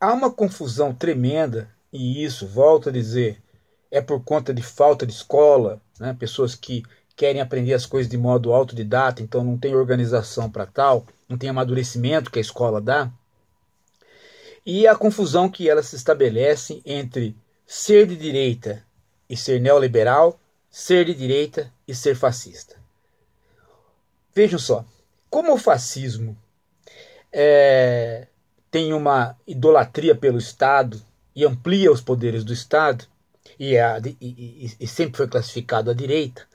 Há uma confusão tremenda, e isso, volto a dizer, é por conta de falta de escola, né? pessoas que querem aprender as coisas de modo autodidata, então não tem organização para tal, não tem amadurecimento que a escola dá. E a confusão que elas se estabelecem entre ser de direita e ser neoliberal, ser de direita e ser fascista. Vejam só, como o fascismo é, tem uma idolatria pelo Estado e amplia os poderes do Estado, é e, e, e sempre foi classificado à direita,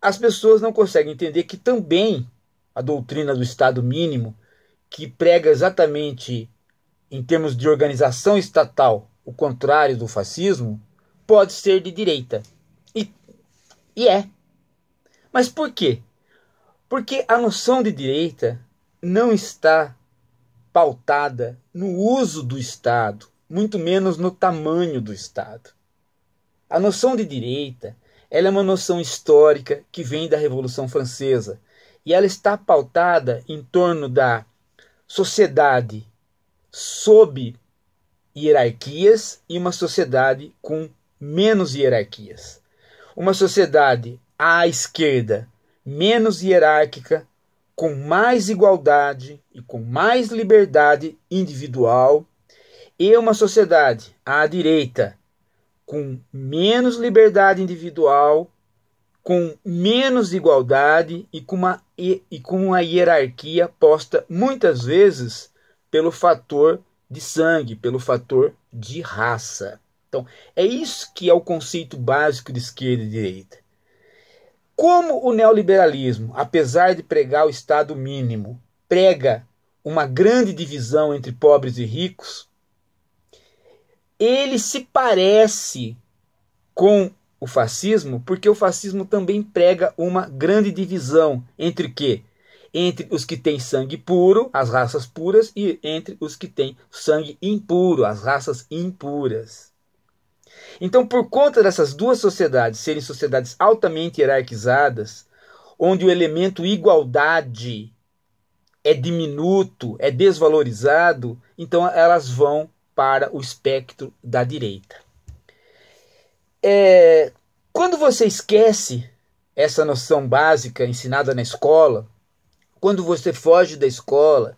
as pessoas não conseguem entender que também a doutrina do Estado mínimo, que prega exatamente em termos de organização estatal o contrário do fascismo, pode ser de direita. E, e é. Mas por quê? Porque a noção de direita não está pautada no uso do Estado, muito menos no tamanho do Estado. A noção de direita ela é uma noção histórica que vem da Revolução Francesa e ela está pautada em torno da sociedade sob hierarquias e uma sociedade com menos hierarquias. Uma sociedade à esquerda menos hierárquica com mais igualdade e com mais liberdade individual, e uma sociedade à direita com menos liberdade individual, com menos igualdade e com uma, e, e com uma hierarquia posta muitas vezes pelo fator de sangue, pelo fator de raça. Então, é isso que é o conceito básico de esquerda e direita. Como o neoliberalismo, apesar de pregar o Estado mínimo, prega uma grande divisão entre pobres e ricos, ele se parece com o fascismo, porque o fascismo também prega uma grande divisão entre que entre os que têm sangue puro, as raças puras, e entre os que têm sangue impuro, as raças impuras. Então, por conta dessas duas sociedades serem sociedades altamente hierarquizadas, onde o elemento igualdade é diminuto, é desvalorizado, então elas vão para o espectro da direita. É, quando você esquece essa noção básica ensinada na escola, quando você foge da escola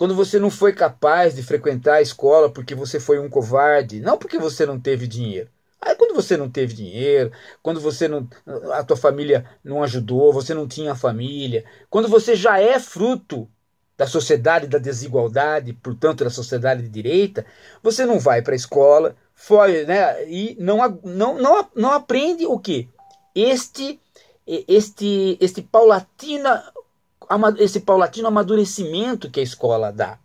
quando você não foi capaz de frequentar a escola porque você foi um covarde, não porque você não teve dinheiro. Aí quando você não teve dinheiro, quando você não a tua família não ajudou, você não tinha família, quando você já é fruto da sociedade da desigualdade, portanto da sociedade de direita, você não vai para a escola, foi né, e não, não, não, não aprende o que? Este, este, este paulatina esse paulatino amadurecimento que a escola dá.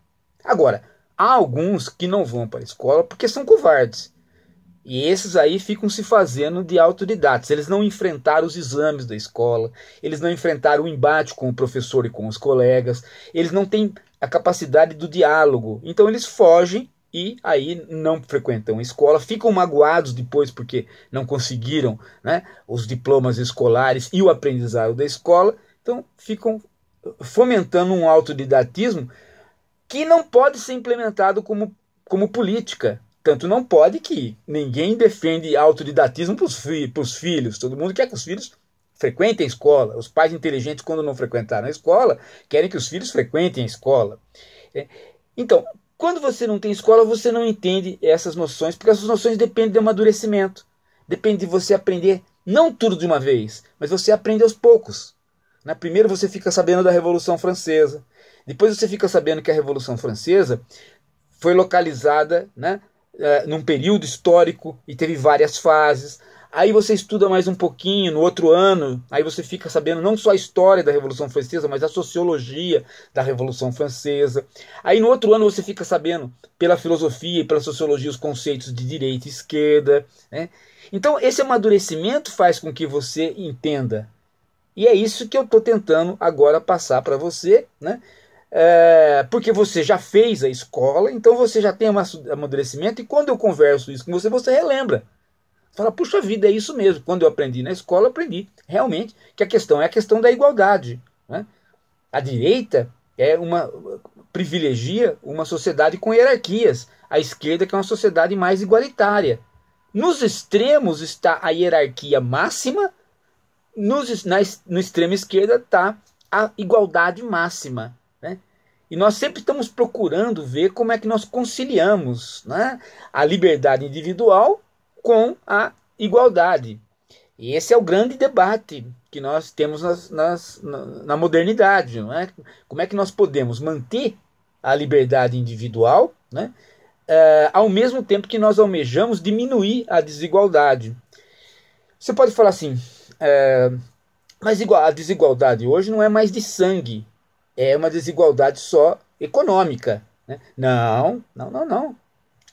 Agora, há alguns que não vão para a escola porque são covardes. E esses aí ficam se fazendo de autodidatas. Eles não enfrentaram os exames da escola, eles não enfrentaram o embate com o professor e com os colegas, eles não têm a capacidade do diálogo. Então eles fogem e aí não frequentam a escola, ficam magoados depois porque não conseguiram né, os diplomas escolares e o aprendizado da escola, então ficam fomentando um autodidatismo que não pode ser implementado como, como política. Tanto não pode que ninguém defende autodidatismo para os fi filhos. Todo mundo quer que os filhos frequentem a escola. Os pais inteligentes, quando não frequentaram a escola, querem que os filhos frequentem a escola. É. Então, quando você não tem escola, você não entende essas noções, porque essas noções dependem do amadurecimento. Depende de você aprender, não tudo de uma vez, mas você aprende aos poucos. Né? Primeiro você fica sabendo da Revolução Francesa, depois você fica sabendo que a Revolução Francesa foi localizada né, eh, num período histórico e teve várias fases. Aí você estuda mais um pouquinho no outro ano, aí você fica sabendo não só a história da Revolução Francesa, mas a sociologia da Revolução Francesa. Aí no outro ano você fica sabendo pela filosofia e pela sociologia os conceitos de direita e esquerda. Né? Então esse amadurecimento faz com que você entenda e é isso que eu estou tentando agora passar para você, né? É, porque você já fez a escola, então você já tem um amadurecimento, e quando eu converso isso com você, você relembra. Fala, puxa vida, é isso mesmo. Quando eu aprendi na escola, aprendi realmente que a questão é a questão da igualdade. Né? A direita é uma privilegia uma sociedade com hierarquias. A esquerda que é uma sociedade mais igualitária. Nos extremos está a hierarquia máxima nos, na, no extremo esquerda está a igualdade máxima. Né? E nós sempre estamos procurando ver como é que nós conciliamos né? a liberdade individual com a igualdade. E esse é o grande debate que nós temos nas, nas, na, na modernidade. é Como é que nós podemos manter a liberdade individual né? Uh, ao mesmo tempo que nós almejamos diminuir a desigualdade? Você pode falar assim, é, mas a desigualdade hoje não é mais de sangue, é uma desigualdade só econômica. Né? Não, não, não, não.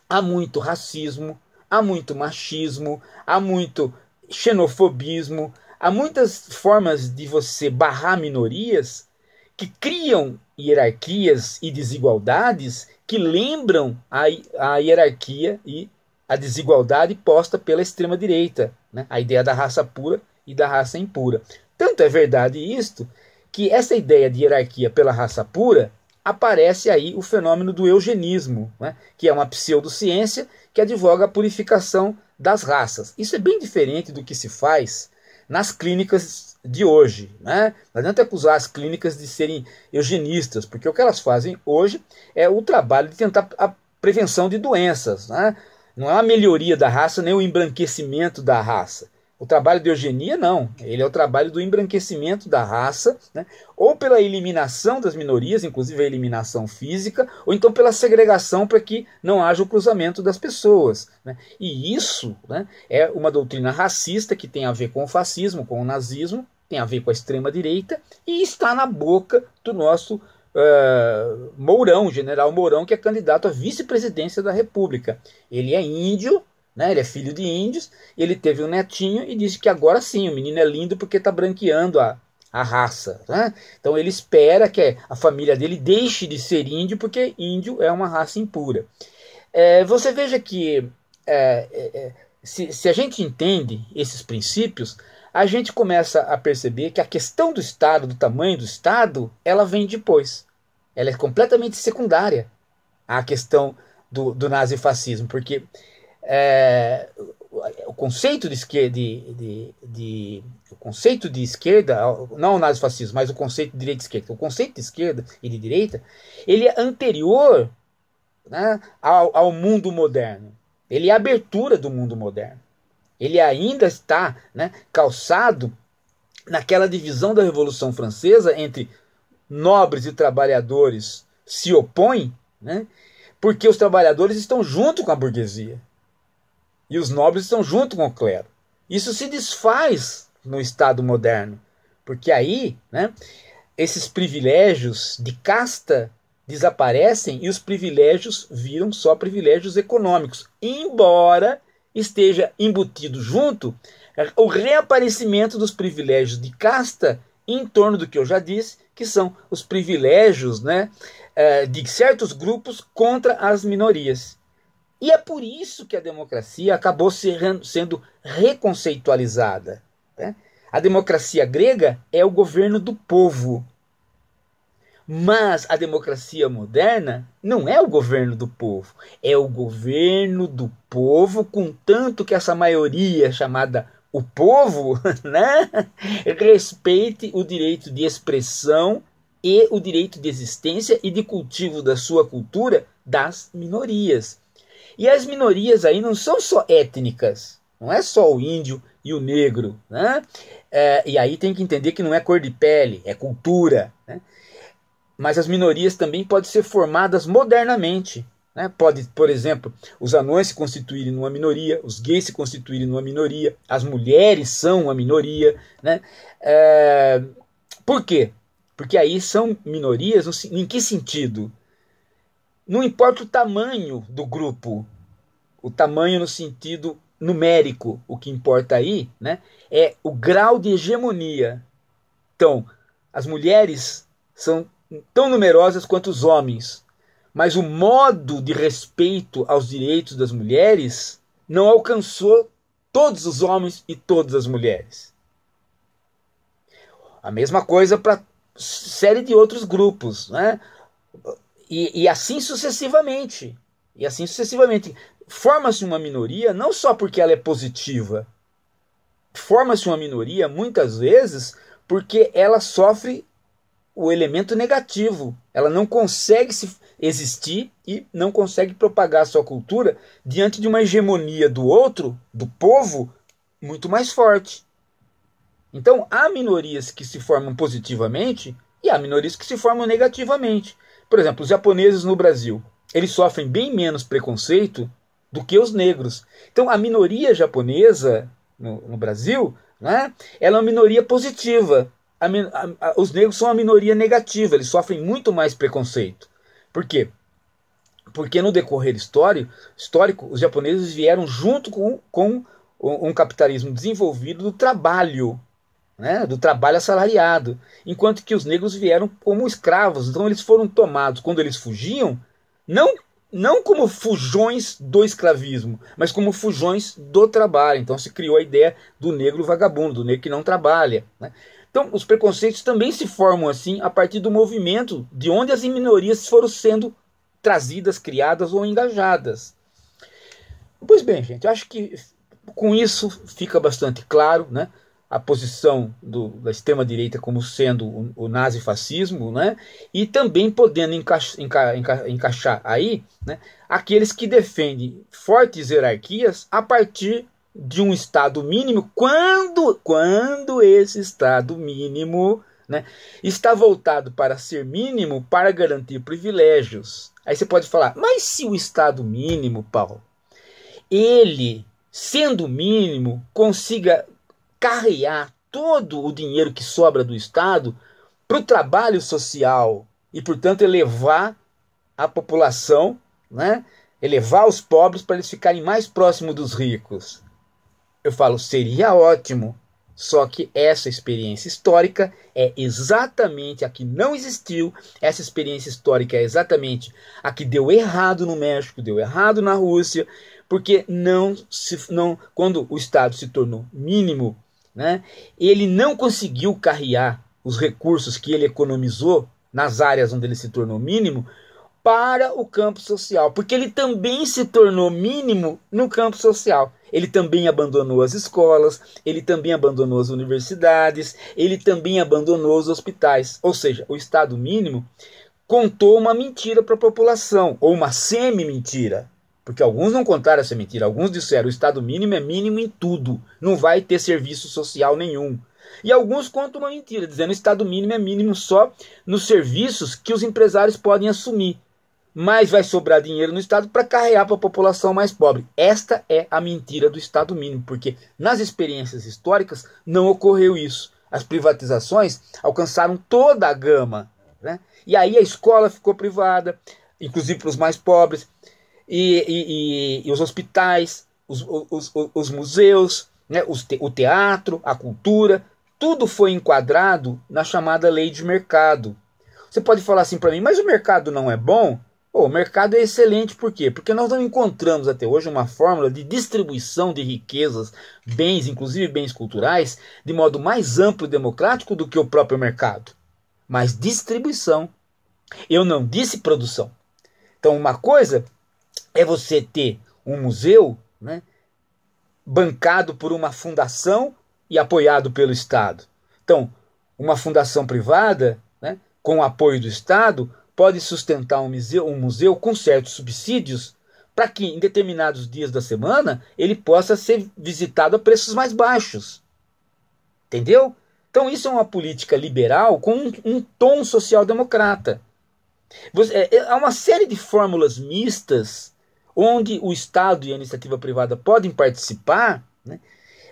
Há muito racismo, há muito machismo, há muito xenofobismo, há muitas formas de você barrar minorias que criam hierarquias e desigualdades que lembram a, a hierarquia e a desigualdade posta pela extrema-direita. Né? A ideia da raça pura e da raça impura. Tanto é verdade isto que essa ideia de hierarquia pela raça pura aparece aí o fenômeno do eugenismo, né? que é uma pseudociência que advoga a purificação das raças. Isso é bem diferente do que se faz nas clínicas de hoje. Né? Não adianta acusar as clínicas de serem eugenistas, porque o que elas fazem hoje é o trabalho de tentar a prevenção de doenças. Né? Não é uma melhoria da raça nem o embranquecimento da raça. O trabalho de eugenia, não. Ele é o trabalho do embranquecimento da raça, né? ou pela eliminação das minorias, inclusive a eliminação física, ou então pela segregação para que não haja o cruzamento das pessoas. Né? E isso né, é uma doutrina racista que tem a ver com o fascismo, com o nazismo, tem a ver com a extrema-direita, e está na boca do nosso uh, Mourão, general Mourão, que é candidato à vice-presidência da República. Ele é índio, né? Ele é filho de índios, ele teve um netinho e disse que agora sim, o menino é lindo porque está branqueando a, a raça. Né? Então ele espera que a família dele deixe de ser índio, porque índio é uma raça impura. É, você veja que é, é, é, se, se a gente entende esses princípios, a gente começa a perceber que a questão do Estado, do tamanho do Estado, ela vem depois. Ela é completamente secundária à questão do, do nazifascismo, porque é, o conceito de esquerda, de, de, de, o conceito de esquerda, não o nazifascismo, mas o conceito de direita e esquerda, o conceito de esquerda e de direita, ele é anterior né, ao, ao mundo moderno. Ele é abertura do mundo moderno. Ele ainda está né, calçado naquela divisão da Revolução Francesa entre nobres e trabalhadores se opõem, né, porque os trabalhadores estão junto com a burguesia e os nobres estão junto com o clero. Isso se desfaz no Estado moderno, porque aí né, esses privilégios de casta desaparecem e os privilégios viram só privilégios econômicos, embora esteja embutido junto é, o reaparecimento dos privilégios de casta em torno do que eu já disse, que são os privilégios né, é, de certos grupos contra as minorias. E é por isso que a democracia acabou sendo reconceitualizada. Né? A democracia grega é o governo do povo. Mas a democracia moderna não é o governo do povo, é o governo do povo, contanto que essa maioria chamada o povo né, respeite o direito de expressão e o direito de existência e de cultivo da sua cultura das minorias. E as minorias aí não são só étnicas, não é só o índio e o negro. Né? É, e aí tem que entender que não é cor de pele, é cultura. Né? Mas as minorias também podem ser formadas modernamente. Né? Pode, por exemplo, os anões se constituírem numa minoria, os gays se constituírem numa minoria, as mulheres são uma minoria. Né? É, por quê? Porque aí são minorias em que sentido? não importa o tamanho do grupo, o tamanho no sentido numérico, o que importa aí né, é o grau de hegemonia. Então, as mulheres são tão numerosas quanto os homens, mas o modo de respeito aos direitos das mulheres não alcançou todos os homens e todas as mulheres. A mesma coisa para série de outros grupos, né? E, e assim sucessivamente. E assim sucessivamente. Forma-se uma minoria não só porque ela é positiva. Forma-se uma minoria, muitas vezes, porque ela sofre o elemento negativo. Ela não consegue se existir e não consegue propagar sua cultura diante de uma hegemonia do outro, do povo, muito mais forte. Então, há minorias que se formam positivamente e há minorias que se formam negativamente. Por exemplo, os japoneses no Brasil, eles sofrem bem menos preconceito do que os negros. Então, a minoria japonesa no, no Brasil, né, ela é uma minoria positiva. A, a, a, os negros são uma minoria negativa, eles sofrem muito mais preconceito. Por quê? Porque no decorrer histórico, histórico os japoneses vieram junto com, com um capitalismo desenvolvido do trabalho, né, do trabalho assalariado, enquanto que os negros vieram como escravos. Então eles foram tomados quando eles fugiam, não não como fujões do escravismo, mas como fujões do trabalho. Então se criou a ideia do negro vagabundo, do negro que não trabalha. Né? Então os preconceitos também se formam assim a partir do movimento de onde as minorias foram sendo trazidas, criadas ou engajadas. Pois bem, gente, acho que com isso fica bastante claro, né? a posição do, da extrema-direita como sendo o, o nazifascismo, né? e também podendo encaixar, enca, encaixar aí né? aqueles que defendem fortes hierarquias a partir de um Estado mínimo, quando, quando esse Estado mínimo né, está voltado para ser mínimo para garantir privilégios. Aí você pode falar, mas se o Estado mínimo, Paulo, ele sendo mínimo, consiga carrear todo o dinheiro que sobra do Estado para o trabalho social e, portanto, elevar a população, né? elevar os pobres para eles ficarem mais próximos dos ricos. Eu falo, seria ótimo, só que essa experiência histórica é exatamente a que não existiu, essa experiência histórica é exatamente a que deu errado no México, deu errado na Rússia, porque não se não quando o Estado se tornou mínimo né, ele não conseguiu carrear os recursos que ele economizou nas áreas onde ele se tornou mínimo para o campo social, porque ele também se tornou mínimo no campo social. Ele também abandonou as escolas, ele também abandonou as universidades, ele também abandonou os hospitais. Ou seja, o Estado mínimo contou uma mentira para a população, ou uma semi-mentira. Porque alguns não contaram essa mentira, alguns disseram o Estado mínimo é mínimo em tudo, não vai ter serviço social nenhum. E alguns contam uma mentira, dizendo o Estado mínimo é mínimo só nos serviços que os empresários podem assumir. Mas vai sobrar dinheiro no Estado para carregar para a população mais pobre. Esta é a mentira do Estado mínimo, porque nas experiências históricas não ocorreu isso. As privatizações alcançaram toda a gama. Né? E aí a escola ficou privada, inclusive para os mais pobres e, e, e, e os hospitais, os, os, os museus, né, os te, o teatro, a cultura, tudo foi enquadrado na chamada lei de mercado. Você pode falar assim para mim, mas o mercado não é bom? Oh, o mercado é excelente por quê? Porque nós não encontramos até hoje uma fórmula de distribuição de riquezas, bens, inclusive bens culturais, de modo mais amplo e democrático do que o próprio mercado. Mas distribuição. Eu não disse produção. Então, uma coisa é você ter um museu né, bancado por uma fundação e apoiado pelo Estado. Então, uma fundação privada, né, com o apoio do Estado, pode sustentar um museu, um museu com certos subsídios para que em determinados dias da semana ele possa ser visitado a preços mais baixos. Entendeu? Então, isso é uma política liberal com um, um tom social-democrata. Você, é, é há uma série de fórmulas mistas onde o Estado e a iniciativa privada podem participar, né?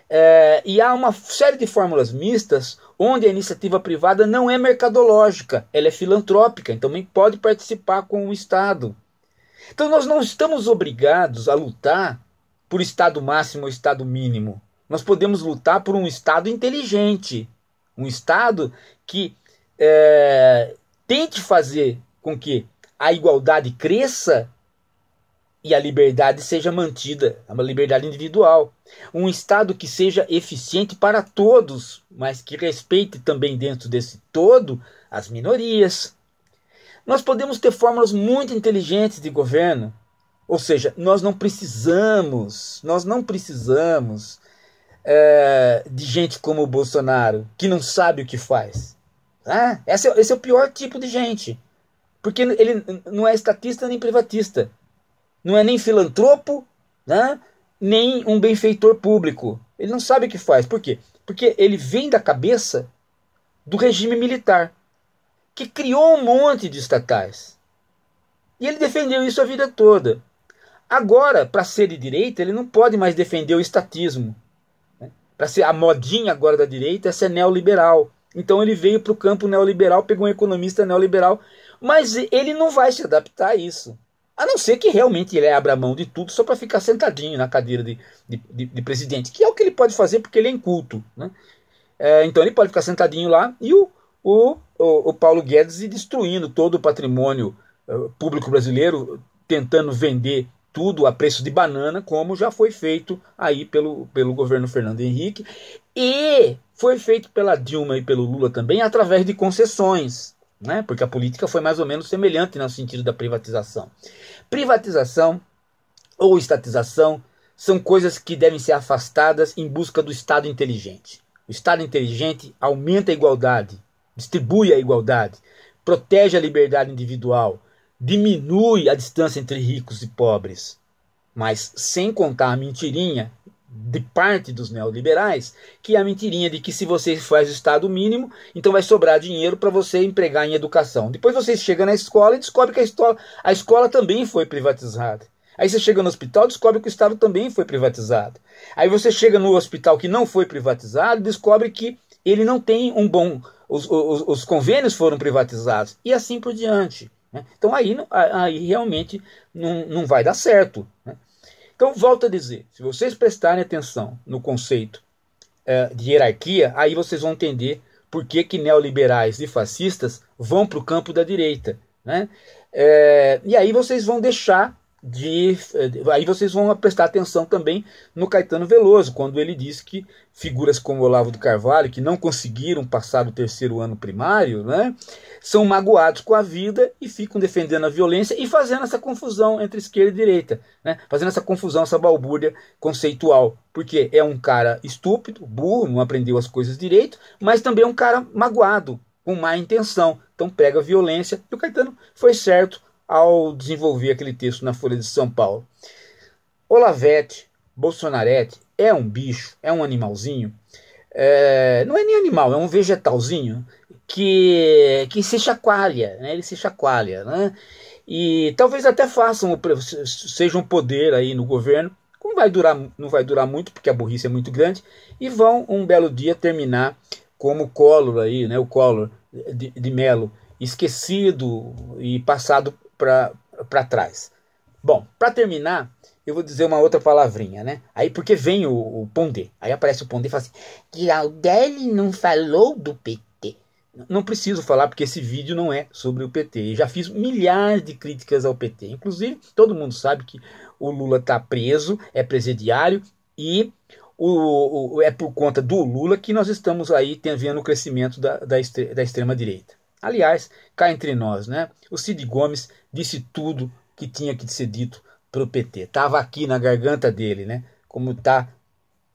é, e há uma série de fórmulas mistas onde a iniciativa privada não é mercadológica, ela é filantrópica, então também pode participar com o Estado. Então nós não estamos obrigados a lutar por Estado máximo ou Estado mínimo. Nós podemos lutar por um Estado inteligente, um Estado que é, tente fazer com que a igualdade cresça e a liberdade seja mantida, é uma liberdade individual. Um Estado que seja eficiente para todos, mas que respeite também dentro desse todo as minorias. Nós podemos ter fórmulas muito inteligentes de governo, ou seja, nós não precisamos, nós não precisamos é, de gente como o Bolsonaro, que não sabe o que faz. Ah, esse, é, esse é o pior tipo de gente, porque ele não é estatista nem privatista não é nem filantropo, né? nem um benfeitor público. Ele não sabe o que faz. Por quê? Porque ele vem da cabeça do regime militar, que criou um monte de estatais. E ele defendeu isso a vida toda. Agora, para ser de direita, ele não pode mais defender o estatismo. Né? Para ser a modinha agora da direita é ser neoliberal. Então ele veio para o campo neoliberal, pegou um economista neoliberal, mas ele não vai se adaptar a isso. A não ser que realmente ele abra mão de tudo só para ficar sentadinho na cadeira de, de, de, de, presidente, que é o que ele pode fazer porque ele é inculto. Né? É, então ele pode ficar sentadinho lá e o, o, o, o Paulo Guedes destruindo todo o patrimônio eh, público brasileiro, tentando vender tudo a preço de banana, como já foi feito aí pelo, pelo governo Fernando Henrique. E foi feito pela Dilma e pelo Lula também através de concessões né? porque a política foi mais ou menos semelhante no sentido da privatização. Privatização ou estatização são coisas que devem ser afastadas em busca do Estado inteligente. O Estado inteligente aumenta a igualdade, distribui a igualdade, protege a liberdade individual, diminui a distância entre ricos e pobres, mas sem contar a mentirinha de parte dos neoliberais, que é a mentirinha de que se você faz o Estado mínimo, então vai sobrar dinheiro para você empregar em educação. Depois você chega na escola e descobre que a escola, a escola também foi privatizada. Aí você chega no hospital, descobre que o Estado também foi privatizado. Aí você chega no hospital que não foi privatizado, descobre que ele não tem um bom. Os, os, os convênios foram privatizados. E assim por diante. Né? Então aí, aí realmente não, não vai dar certo. Né? Então, volto a dizer: se vocês prestarem atenção no conceito é, de hierarquia, aí vocês vão entender por que, que neoliberais e fascistas vão para o campo da direita. Né? É, e aí vocês vão deixar de. Eh, aí vocês vão prestar atenção também no Caetano Veloso, quando ele diz que figuras como Olavo do Carvalho, que não conseguiram passar o terceiro ano primário, né, são magoados com a vida e ficam defendendo a violência e fazendo essa confusão entre esquerda e direita, né, fazendo essa confusão, essa balbúrdia conceitual, porque é um cara estúpido, burro, não aprendeu as coisas direito, mas também é um cara magoado, com má intenção, então pega a violência, e o Caetano foi certo ao desenvolver aquele texto na Folha de São Paulo. Olavete Bolsonarete é um bicho, é um animalzinho, é, não é nem animal, é um vegetalzinho que, que se chacoalha, né? ele se chacoalha, né? E talvez até façam, seja um poder aí no governo, Como vai durar, não vai durar muito, porque a burrice é muito grande, e vão um belo dia terminar como o Collor aí, né? O Collor de, de Melo, esquecido e passado para trás. Bom, para terminar, eu vou dizer uma outra palavrinha, né? Aí porque vem o, o Pondé. Aí aparece o Pondé e fala assim: Giraldelli não falou do PT. Não preciso falar porque esse vídeo não é sobre o PT. Eu já fiz milhares de críticas ao PT. Inclusive, todo mundo sabe que o Lula está preso, é presidiário e o, o, é por conta do Lula que nós estamos aí vendo o crescimento da, da, da extrema-direita. Aliás, cá entre nós, né? O Cid Gomes disse tudo que tinha que ser dito pro PT. Tava aqui na garganta dele, né? Como tá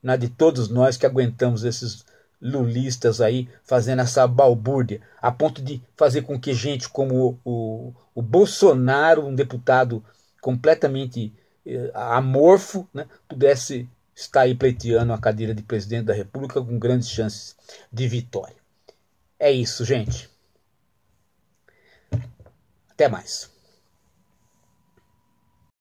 na de todos nós que aguentamos esses lulistas aí fazendo essa balbúrdia, a ponto de fazer com que gente como o, o, o Bolsonaro, um deputado completamente eh, amorfo, né, pudesse estar aí pleiteando a cadeira de presidente da República com grandes chances de vitória. É isso, gente. Até mais.